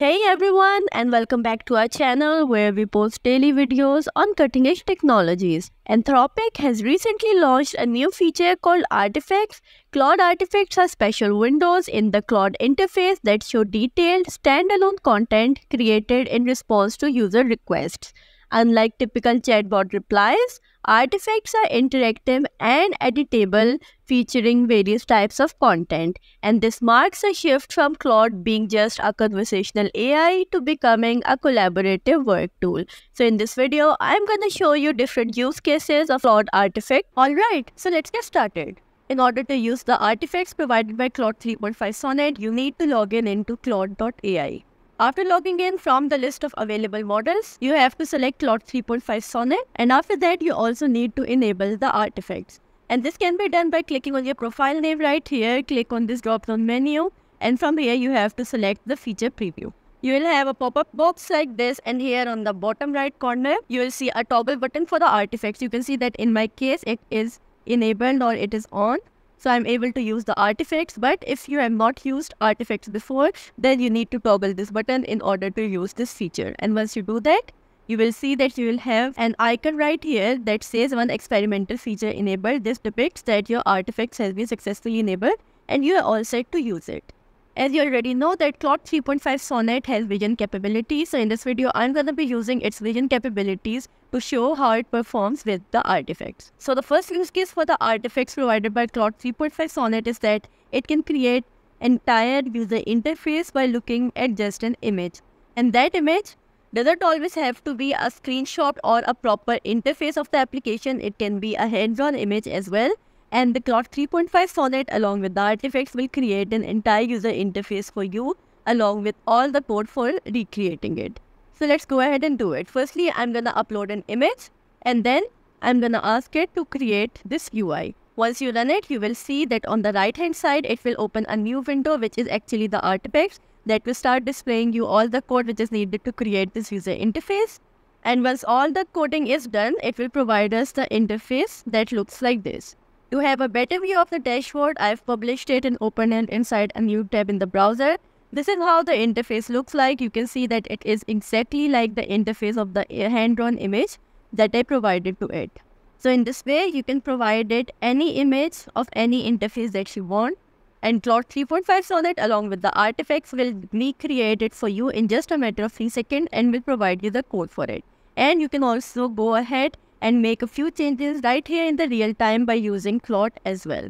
Hey everyone and welcome back to our channel where we post daily videos on cutting edge technologies. Anthropic has recently launched a new feature called Artifacts. Cloud Artifacts are special windows in the cloud interface that show detailed standalone content created in response to user requests. Unlike typical chatbot replies, Artifacts are interactive and editable, featuring various types of content. And this marks a shift from Claude being just a conversational AI to becoming a collaborative work tool. So in this video, I'm gonna show you different use cases of Claude Artifact. Alright, so let's get started. In order to use the artifacts provided by Claude 3.5 Sonnet, you need to log in into claude.ai. After logging in from the list of available models, you have to select Lot 3.5 Sonnet and after that you also need to enable the artifacts. And this can be done by clicking on your profile name right here, click on this drop down menu and from here you have to select the feature preview. You will have a pop-up box like this and here on the bottom right corner, you will see a toggle button for the artifacts. You can see that in my case, it is enabled or it is on so I'm able to use the artifacts, but if you have not used artifacts before, then you need to toggle this button in order to use this feature. And once you do that, you will see that you will have an icon right here that says one experimental feature enabled. This depicts that your artifacts has been successfully enabled and you are all set to use it. As you already know that Cloud 3.5 Sonnet has vision capabilities, so in this video I'm going to be using its vision capabilities to show how it performs with the artifacts. So the first use case for the artifacts provided by Cloud 3.5 Sonnet is that it can create entire user interface by looking at just an image. And that image doesn't always have to be a screenshot or a proper interface of the application, it can be a hand drawn image as well and the Cloud 3.5 Sonnet along with the artifacts will create an entire user interface for you along with all the code for recreating it. So let's go ahead and do it. Firstly, I'm going to upload an image and then I'm going to ask it to create this UI. Once you run it, you will see that on the right hand side, it will open a new window, which is actually the Artifacts that will start displaying you all the code which is needed to create this user interface. And once all the coding is done, it will provide us the interface that looks like this. To have a better view of the dashboard, I've published it in OpenEnd inside a new tab in the browser. This is how the interface looks like. You can see that it is exactly like the interface of the hand-drawn image that I provided to it. So in this way, you can provide it any image of any interface that you want. And Cloud 3.5 it along with the artifacts will recreate it for you in just a matter of 3 seconds and will provide you the code for it. And you can also go ahead and make a few changes right here in the real time by using Clot as well.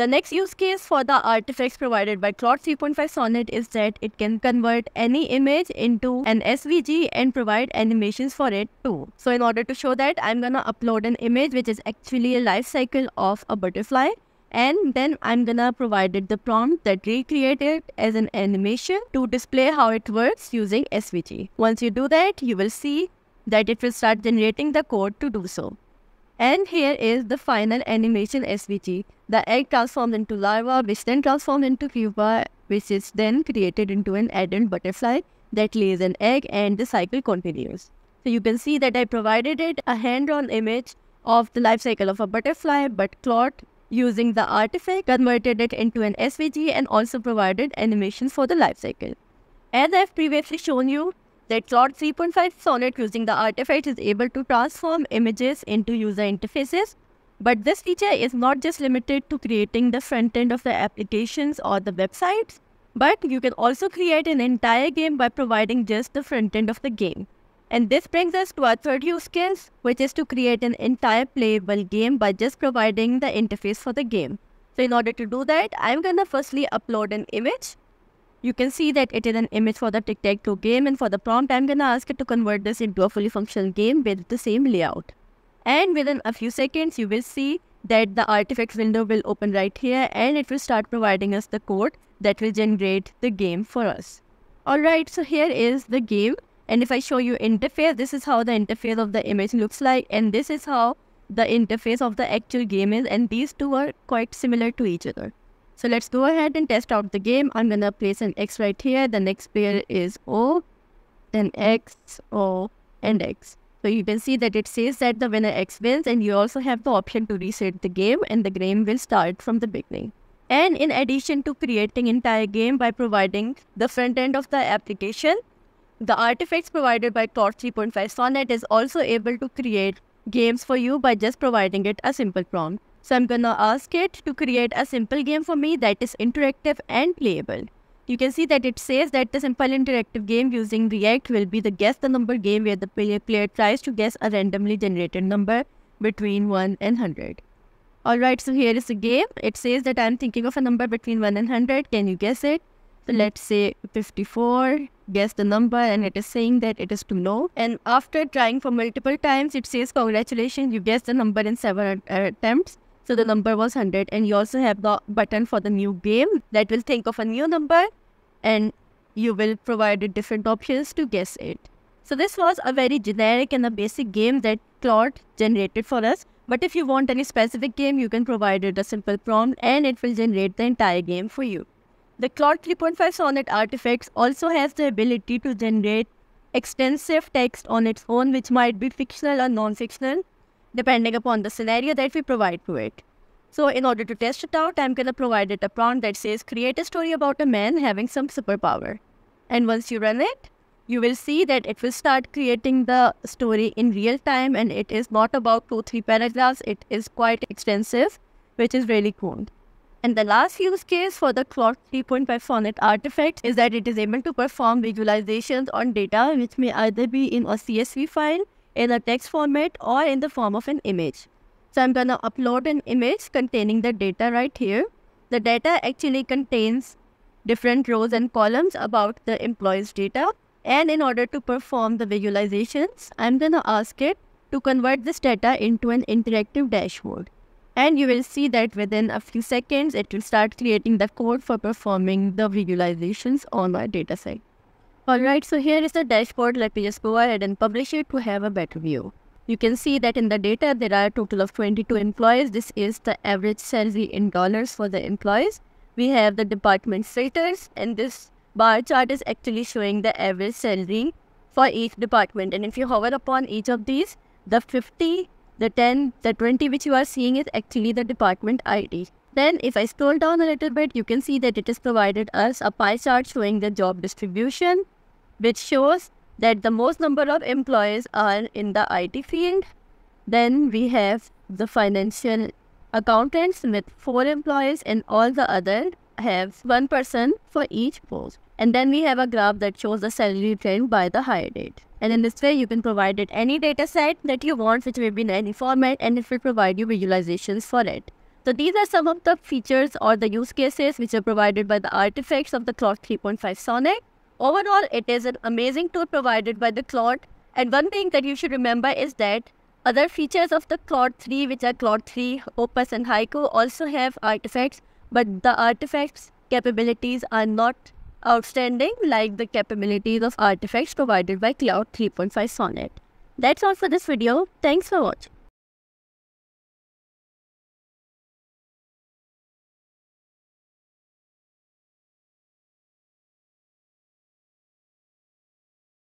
The next use case for the artifacts provided by Cloud 3.5 Sonnet is that it can convert any image into an SVG and provide animations for it too. So in order to show that, I'm gonna upload an image which is actually a life cycle of a butterfly and then I'm gonna provide it the prompt that recreate it as an animation to display how it works using SVG. Once you do that, you will see that it will start generating the code to do so. And here is the final animation SVG. The egg transforms into larva, which then transforms into pupa, which is then created into an adult butterfly that lays an egg and the cycle continues. So you can see that I provided it a hand-drawn image of the life cycle of a butterfly, but Claude, using the artifact, converted it into an SVG and also provided animation for the life cycle. As I've previously shown you, that Claude 3.5 Sonnet using the artifact is able to transform images into user interfaces. But this feature is not just limited to creating the front end of the applications or the websites, but you can also create an entire game by providing just the front end of the game. And this brings us to our third use case, which is to create an entire playable game by just providing the interface for the game. So in order to do that, I'm gonna firstly upload an image you can see that it is an image for the tic-tac-toe game and for the prompt I'm gonna ask it to convert this into a fully functional game with the same layout. And within a few seconds you will see that the artifacts window will open right here and it will start providing us the code that will generate the game for us. Alright, so here is the game and if I show you interface, this is how the interface of the image looks like and this is how the interface of the actual game is and these two are quite similar to each other. So let's go ahead and test out the game. I'm going to place an X right here. The next pair is O, then X, O, and X. So you can see that it says that the winner X wins and you also have the option to reset the game and the game will start from the beginning. And in addition to creating entire game by providing the front end of the application, the artifacts provided by Tor 3.5 Sonnet is also able to create games for you by just providing it a simple prompt. So I'm gonna ask it to create a simple game for me that is interactive and playable. You can see that it says that the simple interactive game using React will be the guess the number game where the player tries to guess a randomly generated number between 1 and 100. Alright, so here is the game. It says that I'm thinking of a number between 1 and 100. Can you guess it? So let's say 54 guess the number and it is saying that it is too low. And after trying for multiple times, it says, congratulations, you guessed the number in several uh, attempts. So the number was 100 and you also have the button for the new game that will think of a new number and you will provide different options to guess it. So this was a very generic and a basic game that Claude generated for us. But if you want any specific game, you can provide it a simple prompt and it will generate the entire game for you. The Claude 3.5 Sonnet Artifacts also has the ability to generate extensive text on its own, which might be fictional or non-fictional, depending upon the scenario that we provide to it. So in order to test it out, I'm going to provide it a prompt that says create a story about a man having some superpower. And once you run it, you will see that it will start creating the story in real time and it is not about two, three paragraphs. It is quite extensive, which is really cool. And the last use case for the Claude 3.5 Sonnet artifact is that it is able to perform visualizations on data which may either be in a CSV file in a text format or in the form of an image. So I'm going to upload an image containing the data right here. The data actually contains different rows and columns about the employee's data. And in order to perform the visualizations, I'm going to ask it to convert this data into an interactive dashboard. And you will see that within a few seconds, it will start creating the code for performing the visualizations on my dataset. Alright, so here is the dashboard. Let me just go ahead and publish it to have a better view. You can see that in the data, there are a total of 22 employees. This is the average salary in dollars for the employees. We have the department filters and this bar chart is actually showing the average salary for each department. And if you hover upon each of these, the 50, the 10, the 20 which you are seeing is actually the department ID. Then if I scroll down a little bit, you can see that it is provided us a pie chart showing the job distribution which shows that the most number of employees are in the IT field. Then we have the financial accountants with four employees and all the other have one person for each post. And then we have a graph that shows the salary trend by the hire date. And in this way, you can provide it any data set that you want, which may be in any format, and it will provide you visualizations for it. So these are some of the features or the use cases which are provided by the artifacts of the Clock 3.5 Sonic. Overall, it is an amazing tool provided by the Claude. And one thing that you should remember is that other features of the Claude 3, which are Claude 3, Opus, and Haiku, also have artifacts, but the artifacts capabilities are not outstanding like the capabilities of artifacts provided by Cloud 3.5 Sonnet. That's all for this video. Thanks for watching.